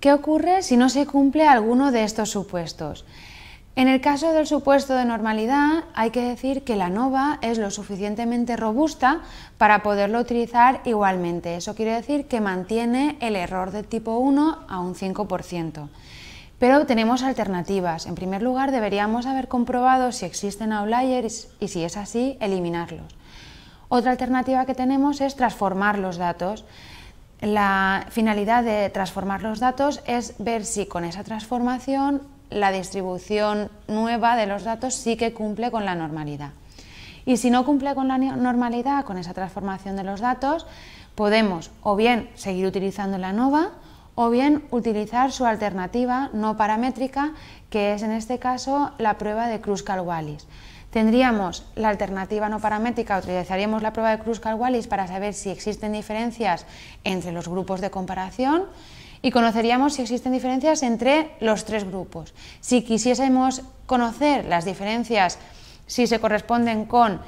¿Qué ocurre si no se cumple alguno de estos supuestos? En el caso del supuesto de normalidad, hay que decir que la nova es lo suficientemente robusta para poderlo utilizar igualmente. Eso quiere decir que mantiene el error de tipo 1 a un 5%. Pero tenemos alternativas. En primer lugar, deberíamos haber comprobado si existen outliers y si es así, eliminarlos. Otra alternativa que tenemos es transformar los datos. La finalidad de transformar los datos es ver si con esa transformación la distribución nueva de los datos sí que cumple con la normalidad. Y si no cumple con la normalidad, con esa transformación de los datos, podemos o bien seguir utilizando la NOVA o bien utilizar su alternativa no paramétrica, que es en este caso la prueba de Kruskal-Wallis. Tendríamos la alternativa no paramétrica, utilizaríamos la prueba de Kruskal-Wallis para saber si existen diferencias entre los grupos de comparación y conoceríamos si existen diferencias entre los tres grupos. Si quisiésemos conocer las diferencias, si se corresponden con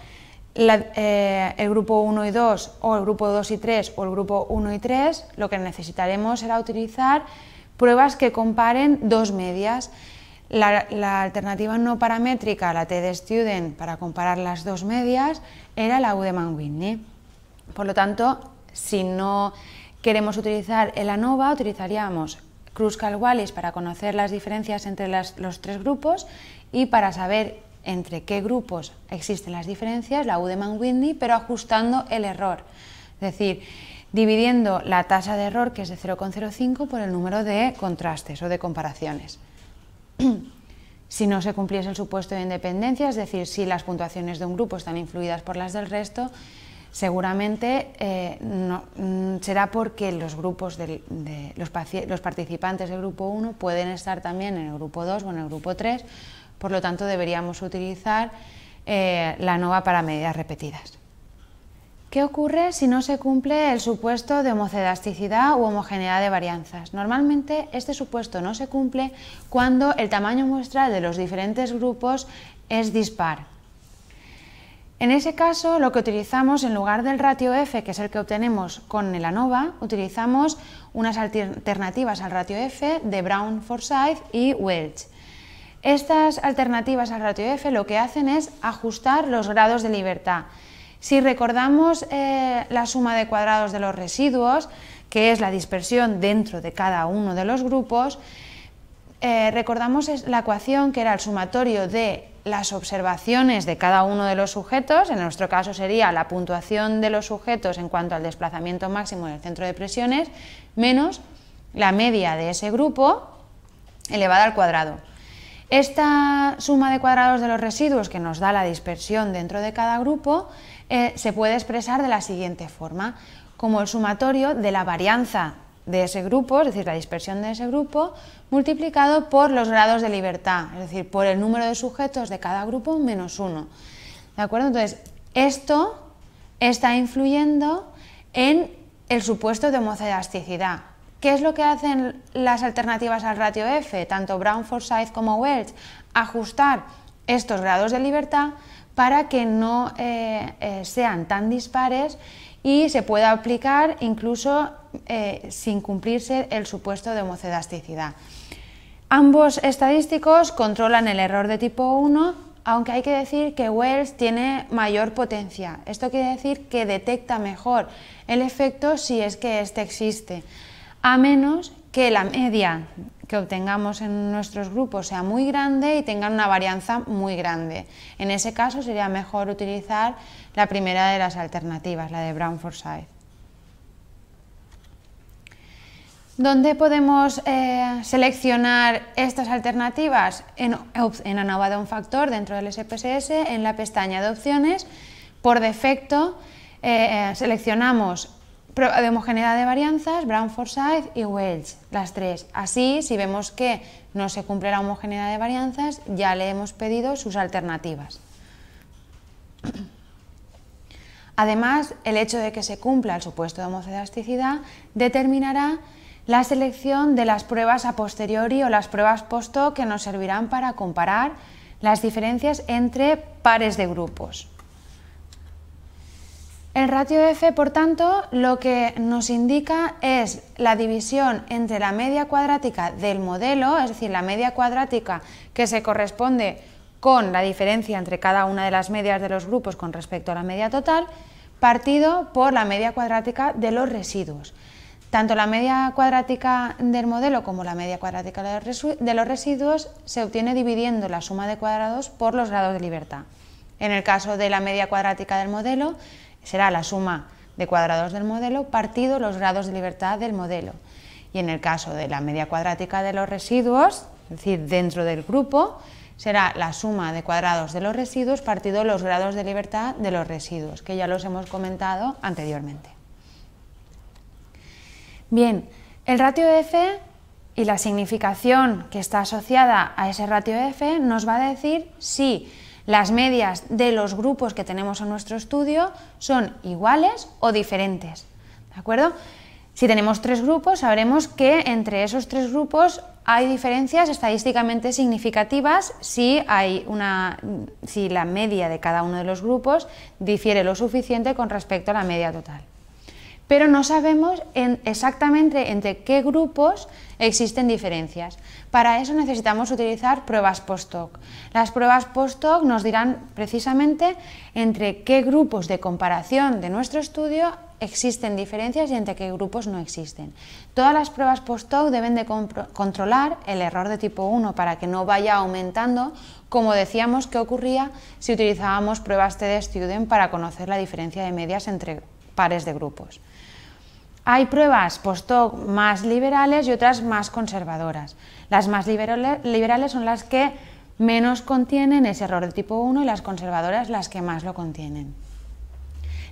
eh, el grupo 1 y 2 o el grupo 2 y 3 o el grupo 1 y 3, lo que necesitaremos será utilizar pruebas que comparen dos medias. La, alternativa no paramétrica, la de Student, para comparar las dos medias, era la U mann Whitney. Por lo tanto, si no queremos utilizar el ANOVA, utilizaríamos Kruskal-Wallis para conocer las diferencias entre los tres grupos y para saber entre qué grupos existen las diferencias, la U mann whitney pero ajustando el error. Es decir, dividiendo la tasa de error, que es de 0,05, por el número de contrastes o de comparaciones si no se cumpliese el supuesto de independencia, es decir, si las puntuaciones de un grupo están influidas por las del resto, seguramente eh, mm, será porque los grupos los, participantes del grupo 1 pueden estar también en el grupo 2 o en el grupo 3, por lo tanto deberíamos utilizar eh, la NOVA para medidas repetidas. ¿Qué ocurre si no se cumple el supuesto de homocedasticidad u homogeneidad de varianzas? Normalmente este supuesto no se cumple cuando el tamaño muestral de los diferentes grupos es dispar. En ese caso, lo que utilizamos en lugar del ratio F, que es el que obtenemos con el ANOVA, utilizamos unas alternativas al ratio F de Brown, Forsyth y Welch. Estas alternativas al ratio F lo que hacen es ajustar los grados de libertad si recordamos eh, la suma de cuadrados de los residuos, que es la dispersión dentro de cada uno de los grupos, eh, recordamos la ecuación que era el sumatorio de las observaciones de cada uno de los sujetos, en nuestro caso sería la puntuación de los sujetos en cuanto al desplazamiento máximo en el centro de presiones, menos la media de ese grupo elevada al cuadrado. Esta suma de cuadrados de los residuos que nos da la dispersión dentro de cada grupo eh, se puede expresar de la siguiente forma, como el sumatorio de la varianza de ese grupo, es decir, la dispersión de ese grupo, multiplicado por los grados de libertad, es decir, por el número de sujetos de cada grupo menos uno. ¿De acuerdo? Entonces, esto está influyendo en el supuesto de homocedasticidad, ¿Qué es lo que hacen las alternativas al ratio F, tanto Brown Forsyth como Welch? Ajustar estos grados de libertad para que no eh, eh, sean tan dispares y se pueda aplicar incluso eh, sin cumplirse el supuesto de homocedasticidad. Ambos estadísticos controlan el error de tipo 1, aunque hay que decir que Wells tiene mayor potencia. Esto quiere decir que detecta mejor el efecto si es que éste existe a menos que la media que obtengamos en nuestros grupos sea muy grande y tengan una varianza muy grande. En ese caso sería mejor utilizar la primera de las alternativas, la de Brown-Forsyth. ¿Dónde podemos eh, seleccionar estas alternativas? En, en ANOVA de un factor dentro del SPSS, en la pestaña de opciones, por defecto eh, eh, seleccionamos de homogeneidad de varianzas, Brown Forsyth y Welch, las tres. Así, si vemos que no se cumple la homogeneidad de varianzas, ya le hemos pedido sus alternativas. Además, el hecho de que se cumpla el supuesto de homocedasticidad determinará la selección de las pruebas a posteriori o las pruebas post hoc que nos servirán para comparar las diferencias entre pares de grupos. El ratio F, por tanto, lo que nos indica es la división entre la media cuadrática del modelo, es decir, la media cuadrática que se corresponde con la diferencia entre cada una de las medias de los grupos con respecto a la media total, partido por la media cuadrática de los residuos. Tanto la media cuadrática del modelo como la media cuadrática de los residuos se obtiene dividiendo la suma de cuadrados por los grados de libertad. En el caso de la media cuadrática del modelo, será la suma de cuadrados del modelo partido los grados de libertad del modelo. Y en el caso de la media cuadrática de los residuos, es decir, dentro del grupo, será la suma de cuadrados de los residuos partido los grados de libertad de los residuos, que ya los hemos comentado anteriormente. Bien, el ratio F y la significación que está asociada a ese ratio F nos va a decir si las medias de los grupos que tenemos en nuestro estudio son iguales o diferentes. ¿De acuerdo? Si tenemos tres grupos, sabremos que entre esos tres grupos hay diferencias estadísticamente significativas si, hay una, si la media de cada uno de los grupos difiere lo suficiente con respecto a la media total pero no sabemos exactamente entre qué grupos existen diferencias. Para eso necesitamos utilizar pruebas post-hoc. Las pruebas post-hoc nos dirán precisamente entre qué grupos de comparación de nuestro estudio existen diferencias y entre qué grupos no existen. Todas las pruebas post-hoc deben de controlar el error de tipo 1 para que no vaya aumentando, como decíamos que ocurría si utilizábamos pruebas TD Student para conocer la diferencia de medias entre pares de grupos. Hay pruebas post-hoc más liberales y otras más conservadoras. Las más liberales son las que menos contienen ese error de tipo 1 y las conservadoras las que más lo contienen.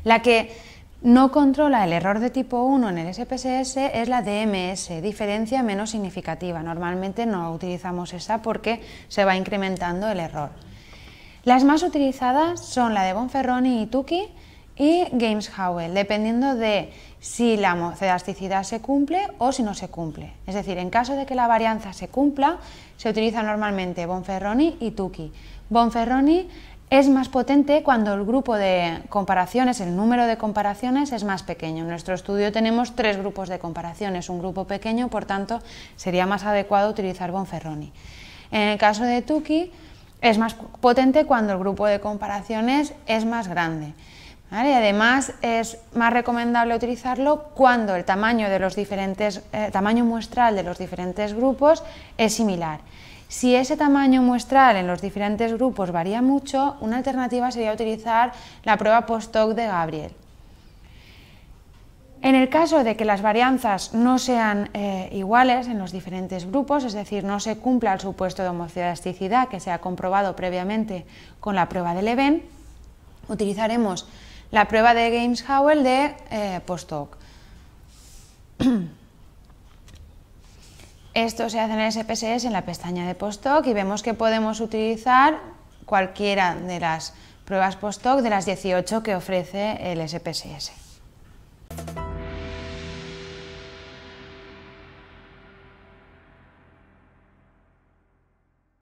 La que no controla el error de tipo 1 en el SPSS es la DMS, diferencia menos significativa. Normalmente no utilizamos esa porque se va incrementando el error. Las más utilizadas son la de Bonferroni y Tuki, y Games Howell, dependiendo de si la mocedasticidad se cumple o si no se cumple. Es decir, en caso de que la varianza se cumpla, se utiliza normalmente Bonferroni y Tukey. Bonferroni es más potente cuando el grupo de comparaciones, el número de comparaciones es más pequeño. En nuestro estudio tenemos tres grupos de comparaciones, un grupo pequeño, por tanto, sería más adecuado utilizar Bonferroni. En el caso de Tukey, es más potente cuando el grupo de comparaciones es más grande. Además, es más recomendable utilizarlo cuando el tamaño, de los eh, tamaño muestral de los diferentes grupos es similar. Si ese tamaño muestral en los diferentes grupos varía mucho, una alternativa sería utilizar la prueba post-hoc de Gabriel. En el caso de que las varianzas no sean eh, iguales en los diferentes grupos, es decir, no se cumpla el supuesto de homocidasticidad que se ha comprobado previamente con la prueba de Leven, utilizaremos la prueba de Games-Howell de eh, postdoc. Esto se hace en el SPSS en la pestaña de postdoc y vemos que podemos utilizar cualquiera de las pruebas postdoc de las 18 que ofrece el SPSS.